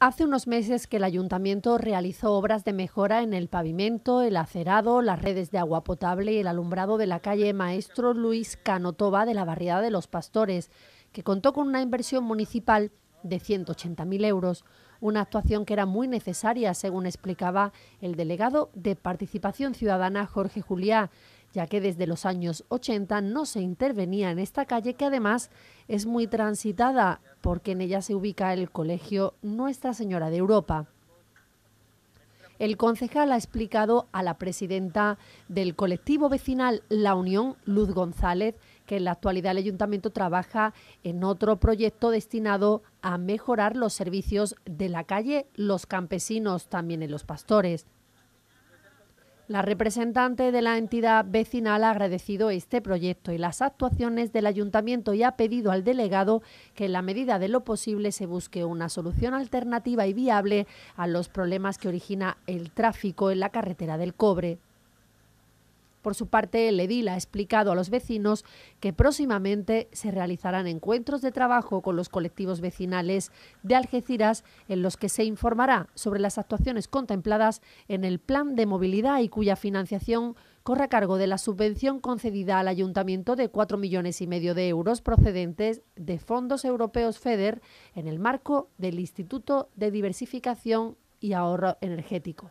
Hace unos meses que el ayuntamiento realizó obras de mejora en el pavimento, el acerado, las redes de agua potable y el alumbrado de la calle Maestro Luis Canotova de la barriada de los Pastores, que contó con una inversión municipal de 180.000 euros, una actuación que era muy necesaria, según explicaba el delegado de Participación Ciudadana Jorge Juliá, ya que desde los años 80 no se intervenía en esta calle que además es muy transitada porque en ella se ubica el colegio Nuestra Señora de Europa. El concejal ha explicado a la presidenta del colectivo vecinal La Unión, Luz González, que en la actualidad el ayuntamiento trabaja en otro proyecto destinado a mejorar los servicios de la calle Los Campesinos, también en Los Pastores. La representante de la entidad vecinal ha agradecido este proyecto y las actuaciones del ayuntamiento y ha pedido al delegado que en la medida de lo posible se busque una solución alternativa y viable a los problemas que origina el tráfico en la carretera del cobre. Por su parte, el edil ha explicado a los vecinos que próximamente se realizarán encuentros de trabajo con los colectivos vecinales de Algeciras en los que se informará sobre las actuaciones contempladas en el plan de movilidad y cuya financiación corre a cargo de la subvención concedida al Ayuntamiento de 4 millones y medio de euros procedentes de fondos europeos FEDER en el marco del Instituto de Diversificación y Ahorro Energético.